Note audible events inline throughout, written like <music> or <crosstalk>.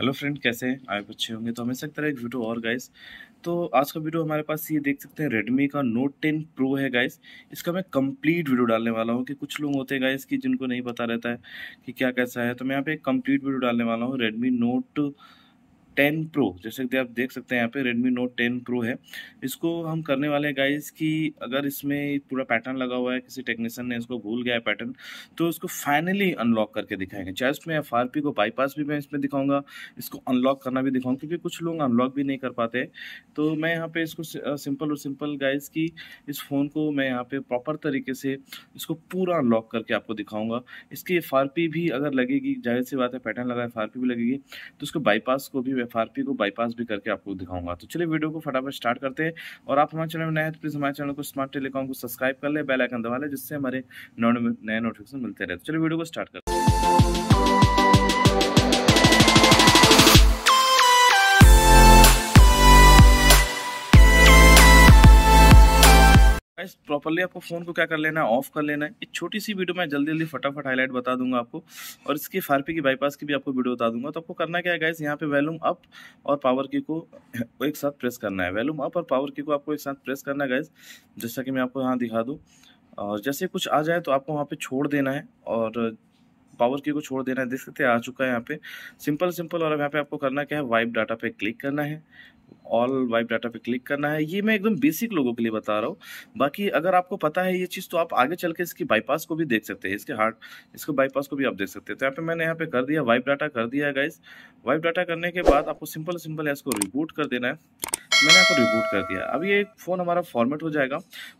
hello friend कैसे हैं आप अच्छे होंगे तो हमें सकता है एक वीडियो और गाइस तो आज का वीडियो हमारे पास ये देख सकते हैं रेडमी का नोट टेन प्रो है गाइस इसका मैं कंप्लीट वीडियो डालने वाला हूँ कि कुछ लोग होते हैं गाइस कि जिनको नहीं पता रहता है कि क्या कैसा है तो मैं यहाँ पे एक कंप्लीट वीडियो डालने वाला हूँ रेडमी नोट टेन प्रो जैसे कि आप देख सकते हैं यहाँ पे रेडमी नोट टेन प्रो है इसको हम करने वाले हैं गाइज कि अगर इसमें पूरा पैटर्न लगा हुआ है किसी टेक्नीशियन ने इसको भूल गया है पैटर्न तो इसको फाइनली अनलॉक करके दिखाएंगे चाहे उसमें एफ को बाईपास भी मैं इसमें दिखाऊंगा इसको अनलॉक करना भी दिखाऊंगा क्योंकि कुछ लोग अनलॉक भी नहीं कर पाते तो मैं यहाँ पे इसको सिंपल और सिंपल गाइज की इस फ़ोन को मैं यहाँ पे प्रॉपर तरीके से इसको पूरा अनलॉक करके आपको दिखाऊंगा इसकी एफ भी अगर लगेगी जाहिर सी बात है पैटर्न लगा एफ भी लगेगी तो उसको बाईपास को भी एफ को बाईपास भी करके आपको दिखाऊंगा तो चलिए वीडियो को फटाफट स्टार्ट करते हैं और आप हमारे चैनल में नए हैं तो प्लीज़ हमारे चैनल को स्मार्ट टेलीकॉम को सब्सक्राइब कर ले बेलाइकन दबा ले जिससे हमारे नए नोटिफिकेशन मिलते रहे तो चलिए वीडियो को स्टार्ट करते हैं गाइस प्रॉपरली आपको फ़ोन को क्या कर लेना है ऑफ कर लेना है एक छोटी सी वीडियो मैं जल्दी जल्दी फटाफट हाईलाइट बता दूंगा आपको और इसकी फारपी की बाईपास की भी आपको वीडियो बता दूंगा तो आपको करना क्या है गाइस यहाँ पे वैल्यूम अप और पावर की को <coughs> एक साथ प्रेस करना है वैल्यूम अप और पावर की को आपको एक साथ प्रेस करना है गाइस जैसा कि मैं आपको यहाँ दिखा दूँ और जैसे कुछ आ जाए तो आपको वहाँ पर छोड़ देना है और पावर की को छोड़ देना है देख सकते हैं आ चुका है यहाँ पे सिंपल सिंपल और अब यहाँ पे आपको करना क्या है वाइप डाटा पे क्लिक करना है ऑल वाइप डाटा पे क्लिक करना है ये मैं एकदम बेसिक लोगों के लिए बता रहा हूँ बाकी अगर आपको पता है ये चीज़ तो आप आगे चल के इसकी बाईपास को भी देख सकते हैं इसके हार्ट इसको बाईपास को भी आप देख सकते हैं तो यहाँ पे मैंने यहाँ पे कर दिया वाइप डाटा कर दिया गाइज वाइप डाटा करने के बाद आपको सिंपल सिंपल है इसको रिबूट कर देना है तो मैंने यहाँ पर रिबूट कर दिया अब ये फ़ोन हमारा फॉर्मेट हो जाएगा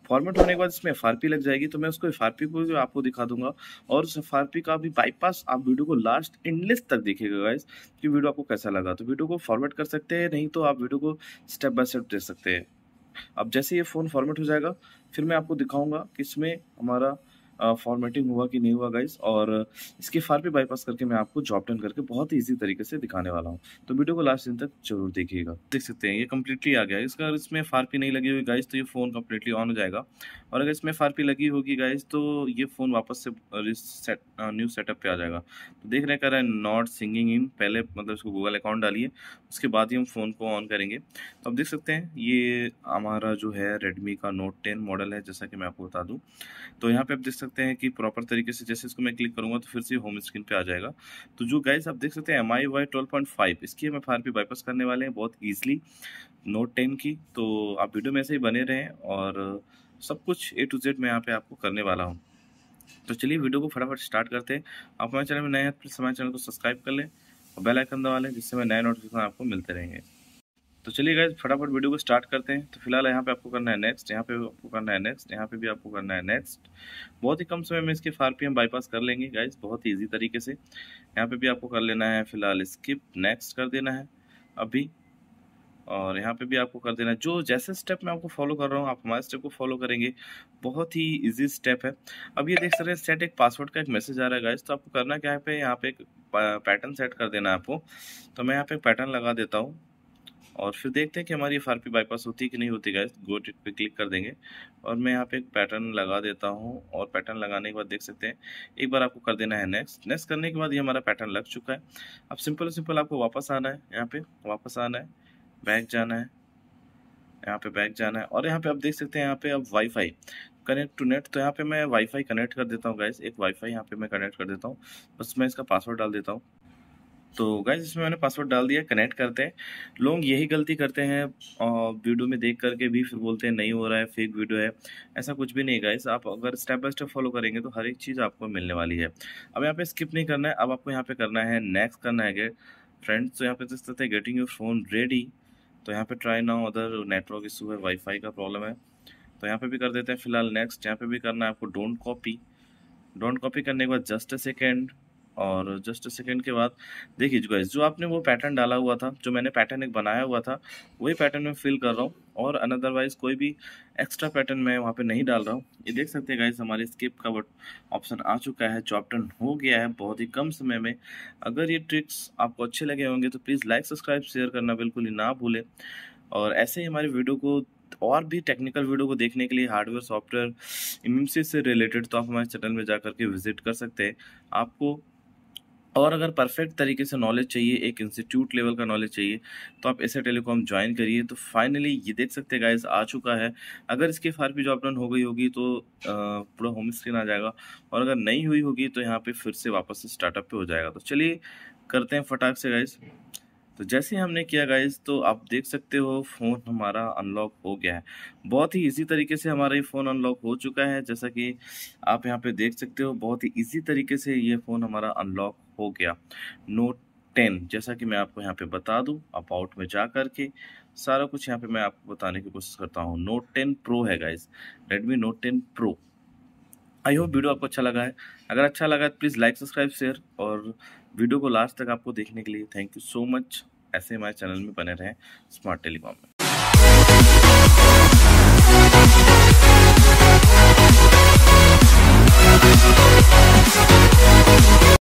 फॉर्मेट होने के बाद इसमें एफ लग जाएगी तो मैं उसको एफ को भी आपको दिखा दूंगा और उस एफ का भी बाईपास आप वीडियो को लास्ट इंडलिस्ट तक देखिएगा गाइज कि वीडियो आपको कैसा लगा तो वीडियो को फॉर्मेट कर सकते हैं नहीं तो आप वीडियो को स्टेप बाय स्टेप दे सकते हैं अब जैसे ये फ़ोन फॉर्मेट हो जाएगा फिर मैं आपको दिखाऊंगा कि इसमें हमारा फॉर्मेटिंग हुआ कि नहीं हुआ गाइज और इसके फार पे बाईपास करके मैं आपको जॉब डन करके बहुत ही ईजी तरीके से दिखाने वाला हूँ तो वीडियो को लास्ट दिन तक जरूर देखिएगा देख सकते हैं ये कम्प्लीटली आ गया इसका अगर इसमें फार पी नहीं लगी हुई गाइज तो ये फ़ोन कम्प्लीटली ऑन हो जाएगा और अगर इसमें फार पी लगी होगी गाइज तो ये फ़ोन वापस से सेट, न्यू सेटअप पे आ जाएगा तो देख रहे कर रहा है नॉट सिंगिंग इन पहले मतलब इसको गूगल अकाउंट डालिए उसके बाद ही हम फ़ोन को ऑन करेंगे तो आप देख सकते हैं ये हमारा जो है रेडमी का नोट टेन मॉडल है जैसा कि मैं आपको बता दूँ तो यहाँ पर आप देख सकते सकते हैं कि प्रॉपर तरीके से जैसे इसको मैं क्लिक करूंगा तो फिर से होम स्क्रीन पे आ जाएगा तो जो गाइस आप देख सकते हैं M I Y twelve point five इसकी हम एफ आर पी बाईपास करने वाले हैं बहुत ईजिली नोट टेन की तो आप वीडियो में ऐसे ही बने रहें और सब कुछ ए टू जेड मैं यहाँ पे आपको करने वाला हूँ तो चलिए वीडियो को फटाफट स्टार्ट करते हैं आप हमारे चैनल में नए हैं प्लीज़ तो हमारे चैनल को सब्सक्राइब कर लें और बेल आइकन दबा लें जिससे मैं नए नोटिफिकेशन आपको मिलते रहेंगे तो चलिए गाइज फटाफट वीडियो को स्टार्ट करते हैं तो फिलहाल यहाँ पे आपको करना है नेक्स्ट यहाँ पे आपको करना है नेक्स्ट यहाँ पे भी आपको करना है नेक्स्ट बहुत ही कम समय में इसके फार पी हम बाईपास कर लेंगे गाइज बहुत ही ईजी तरीके से यहाँ पे भी आपको कर लेना है फिलहाल स्किप नेक्स्ट कर देना है अभी और यहाँ पे भी आपको कर देना है जो जैसे स्टेप मैं आपको फॉलो कर रहा हूँ आप हमारे स्टेप को फॉलो करेंगे बहुत ही इजी स्टेप है अब ये देख सकते हैं सेट एक पासवर्ड का एक मैसेज आ रहा है गाइज तो आपको करना क्या है पे यहाँ पे एक पैटर्न सेट कर देना है आपको तो मैं यहाँ पे पैटर्न लगा देता हूँ और फिर देखते हैं कि हमारी एफ बाईपास होती है कि नहीं होती गैस गोट टिट पे क्लिक कर देंगे और मैं यहाँ पे एक पैटर्न लगा देता हूँ और पैटर्न लगाने के बाद देख सकते हैं एक बार आपको कर देना है नेक्स्ट नेक्स्ट करने के बाद ये हमारा पैटर्न लग चुका है अब सिंपल सिंपल आपको वापस आना है यहाँ पे वापस आना है बैक जाना है यहाँ पे बैक जाना है और यहाँ पे आप देख सकते हैं यहाँ पे अब वाईफाई कनेक्ट टू नेट तो यहाँ पे मैं वाईफाई कनेक्ट कर देता हूँ गैस एक वाईफाई यहाँ पे मैं कनेक्ट कर देता हूँ बस मैं इसका पासवर्ड डाल देता हूँ तो गाइज इसमें मैंने पासवर्ड डाल दिया कनेक्ट करते हैं लोग यही गलती करते हैं वीडियो में देख करके भी फिर बोलते हैं नहीं हो रहा है फेक वीडियो है ऐसा कुछ भी नहीं गाइज आप अगर स्टेप बाय स्टेप फॉलो करेंगे तो हर एक चीज़ आपको मिलने वाली है अब यहाँ पे स्किप नहीं करना है अब आपको यहाँ पे करना है नेक्स्ट करना है फ्रेंड्स तो यहाँ पे देख सकते गेटिंग योर फोन रेडी तो यहाँ पे ट्राई ना अदर नेटवर्क इशू है वाईफाई का प्रॉब्लम है तो यहाँ पे भी कर देते हैं फिलहाल नेक्स्ट यहाँ पे भी करना है आपको डोंट कॉपी डोंट कॉपी करने के बाद जस्ट अ सेकेंड और जस्ट सेकेंड के बाद देखिए गाइस जो आपने वो पैटर्न डाला हुआ था जो मैंने पैटर्न एक बनाया हुआ था वही पैटर्न में फिल कर रहा हूँ और अनदरवाइज कोई भी एक्स्ट्रा पैटर्न मैं वहाँ पे नहीं डाल रहा हूँ ये देख सकते हैं गाइस हमारे स्किप का बट ऑप्शन आ चुका है जॉब हो गया है बहुत ही कम समय में अगर ये ट्रिक्स आपको अच्छे लगे होंगे तो प्लीज़ लाइक सब्सक्राइब शेयर करना बिल्कुल ही ना भूलें और ऐसे ही हमारे वीडियो को और भी टेक्निकल वीडियो को देखने के लिए हार्डवेयर सॉफ्टवेयर इमसी से रिलेटेड तो आप हमारे चैनल में जा करके विजिट कर सकते हैं आपको और अगर परफेक्ट तरीके से नॉलेज चाहिए एक इंस्टीट्यूट लेवल का नॉलेज चाहिए तो आप ऐसे टेलीकॉम ज्वाइन करिए तो फाइनली ये देख सकते हैं गाइस आ चुका है अगर इसके फार भी जॉब डन हो गई होगी तो पूरा होम स्क्रीन आ जाएगा और अगर नहीं हुई होगी तो यहाँ पे फिर से वापस से स्टार्टअप पे हो जाएगा तो चलिए करते हैं फटाक से गाइस तो जैसे हमने किया गाइज तो आप देख सकते हो फ़ोन हमारा अनलॉक हो गया है बहुत ही इजी तरीके से हमारा ये फ़ोन अनलॉक हो चुका है जैसा कि आप यहाँ पे देख सकते हो बहुत ही इजी तरीके से ये फ़ोन हमारा अनलॉक हो गया नोट टेन जैसा कि मैं आपको यहाँ पे बता दूँ अबाउट में जा कर के सारा कुछ यहाँ पे मैं आपको बताने की कोशिश करता हूँ नोट टेन प्रो है guys Redmi note ten pro I hope video आपको अच्छा लगा है अगर अच्छा लगा है तो प्लीज़ लाइक सब्सक्राइब शेयर और वीडियो को लास्ट तक आपको देखने के लिए थैंक यू सो मच ऐसे हमारे चैनल में बने रहें स्मार्ट टेलीकॉम में